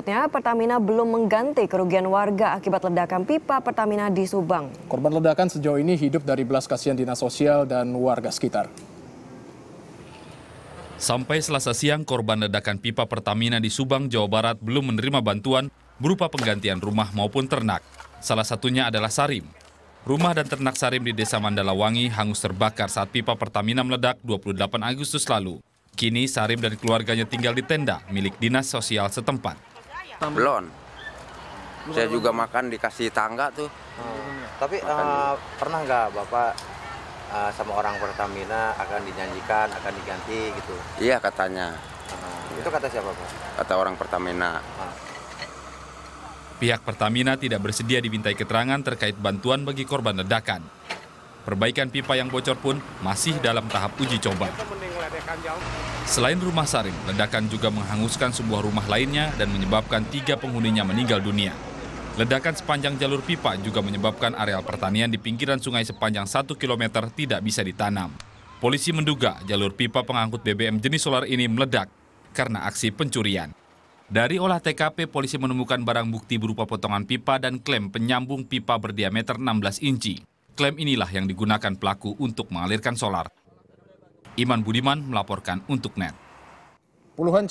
Maksudnya Pertamina belum mengganti kerugian warga akibat ledakan pipa Pertamina di Subang. Korban ledakan sejauh ini hidup dari belas kasihan dinas sosial dan warga sekitar. Sampai selasa siang, korban ledakan pipa Pertamina di Subang, Jawa Barat belum menerima bantuan berupa penggantian rumah maupun ternak. Salah satunya adalah Sarim. Rumah dan ternak Sarim di Desa Mandalawangi hangus terbakar saat pipa Pertamina meledak 28 Agustus lalu. Kini Sarim dan keluarganya tinggal di tenda milik dinas sosial setempat. Tambah. Belum. Bukan Saya juga makan dikasih tangga tuh. Hmm. Tapi uh, pernah nggak Bapak uh, sama orang Pertamina akan dinyanyikan, akan diganti gitu? Iya katanya. Uh, itu kata siapa Pak? Kata orang Pertamina. Uh. Pihak Pertamina tidak bersedia dimintai keterangan terkait bantuan bagi korban ledakan. Perbaikan pipa yang bocor pun masih dalam tahap uji coba. Selain rumah saring, ledakan juga menghanguskan sebuah rumah lainnya dan menyebabkan tiga penghuninya meninggal dunia. Ledakan sepanjang jalur pipa juga menyebabkan areal pertanian di pinggiran sungai sepanjang 1 km tidak bisa ditanam. Polisi menduga jalur pipa pengangkut BBM jenis solar ini meledak karena aksi pencurian. Dari olah TKP, polisi menemukan barang bukti berupa potongan pipa dan klem penyambung pipa berdiameter 16 inci. Klem inilah yang digunakan pelaku untuk mengalirkan solar. Iman Budiman melaporkan untuk NET. Puluhan